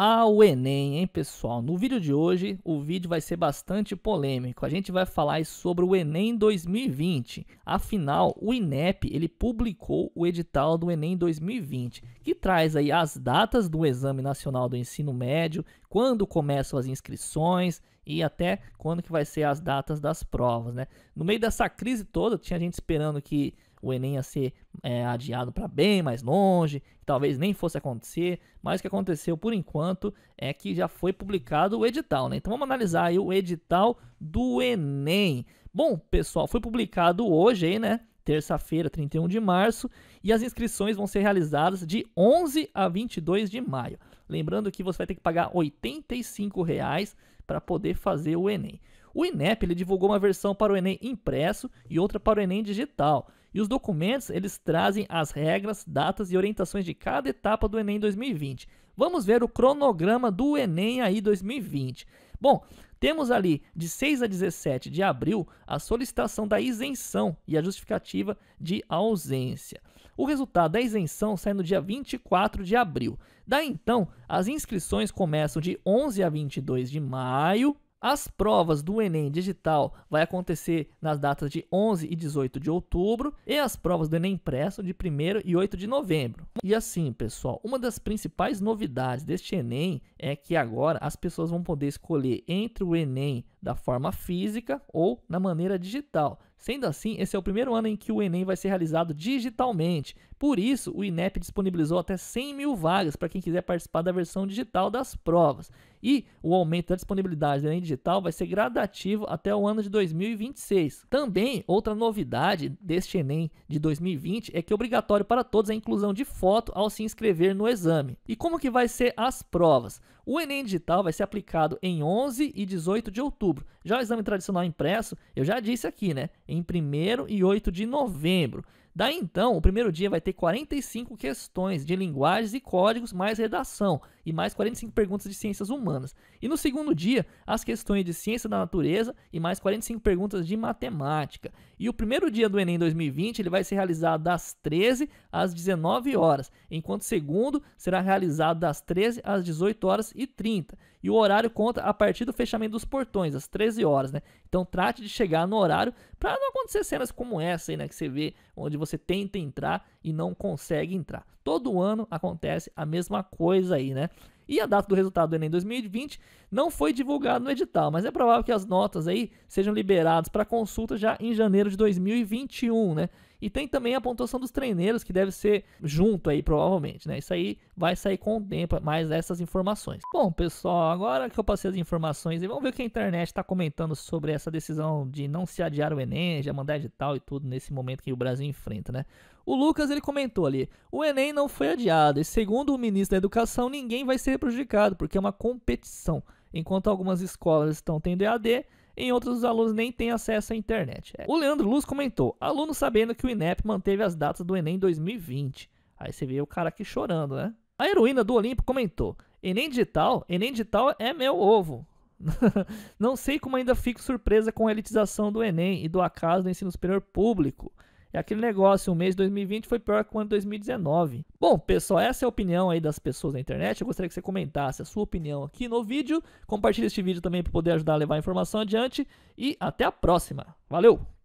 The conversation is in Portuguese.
ao Enem, hein, pessoal? No vídeo de hoje, o vídeo vai ser bastante polêmico. A gente vai falar sobre o Enem 2020. Afinal, o INEP, ele publicou o edital do Enem 2020, que traz aí as datas do Exame Nacional do Ensino Médio, quando começam as inscrições e até quando que vai ser as datas das provas, né? No meio dessa crise toda, tinha gente esperando que o Enem ia ser é, adiado para bem mais longe, talvez nem fosse acontecer, mas o que aconteceu por enquanto é que já foi publicado o edital, né? Então vamos analisar aí o edital do Enem. Bom, pessoal, foi publicado hoje aí, né? Terça-feira, 31 de março, e as inscrições vão ser realizadas de 11 a 22 de maio. Lembrando que você vai ter que pagar R$ 85 para poder fazer o Enem. O INEP ele divulgou uma versão para o Enem impresso e outra para o Enem digital. E os documentos eles trazem as regras, datas e orientações de cada etapa do Enem 2020. Vamos ver o cronograma do Enem aí 2020. Bom, temos ali de 6 a 17 de abril a solicitação da isenção e a justificativa de ausência. O resultado da isenção sai no dia 24 de abril. Daí então, as inscrições começam de 11 a 22 de maio as provas do Enem digital vai acontecer nas datas de 11 e 18 de outubro e as provas do Enem impresso de 1 e 8 de novembro. E assim, pessoal, uma das principais novidades deste Enem é que agora as pessoas vão poder escolher entre o Enem da forma física ou na maneira digital. Sendo assim, esse é o primeiro ano em que o Enem vai ser realizado digitalmente. Por isso, o INEP disponibilizou até 100 mil vagas para quem quiser participar da versão digital das provas. E o aumento da disponibilidade do Enem digital vai ser gradativo até o ano de 2026. Também, outra novidade deste Enem de 2020 é que é obrigatório para todos a inclusão de foto ao se inscrever no exame. E como que vai ser as provas? O Enem digital vai ser aplicado em 11 e 18 de outubro outubro. Já o exame tradicional impresso, eu já disse aqui, né? Em 1 e 8 de novembro. Daí então, o primeiro dia vai ter 45 questões de linguagens e códigos, mais redação, e mais 45 perguntas de ciências humanas. E no segundo dia, as questões de ciência da natureza e mais 45 perguntas de matemática. E o primeiro dia do Enem 2020 ele vai ser realizado das 13 às 19 horas, enquanto o segundo será realizado das 13 às 18 horas e 30. E o horário conta a partir do fechamento dos portões, às 13 horas, né? Então trate de chegar no horário para não acontecer cenas como essa aí, né? Que você vê onde você você tenta entrar e não consegue entrar. Todo ano acontece a mesma coisa aí, né? e a data do resultado do Enem 2020 não foi divulgado no edital, mas é provável que as notas aí sejam liberadas para consulta já em janeiro de 2021, né? E tem também a pontuação dos treineiros, que deve ser junto aí, provavelmente, né? Isso aí vai sair com o tempo, mais essas informações. Bom, pessoal, agora que eu passei as informações, vamos ver o que a internet está comentando sobre essa decisão de não se adiar o Enem, já mandar edital e tudo nesse momento que o Brasil enfrenta, né? O Lucas, ele comentou ali, o Enem não foi adiado e segundo o ministro da Educação, ninguém vai ser bem prejudicado, porque é uma competição. Enquanto algumas escolas estão tendo EAD, em outros os alunos nem têm acesso à internet. É, o Leandro Luz comentou: aluno sabendo que o INEP manteve as datas do Enem 2020. Aí você vê o cara aqui chorando, né? A heroína do Olimpo comentou: Enem digital, Enem digital é meu ovo. Não sei como ainda fico surpresa com a elitização do Enem e do acaso do ensino superior público. É aquele negócio, o mês de 2020 foi pior que o ano de 2019. Bom, pessoal, essa é a opinião aí das pessoas na internet. Eu gostaria que você comentasse a sua opinião aqui no vídeo. Compartilhe este vídeo também para poder ajudar a levar a informação adiante. E até a próxima. Valeu!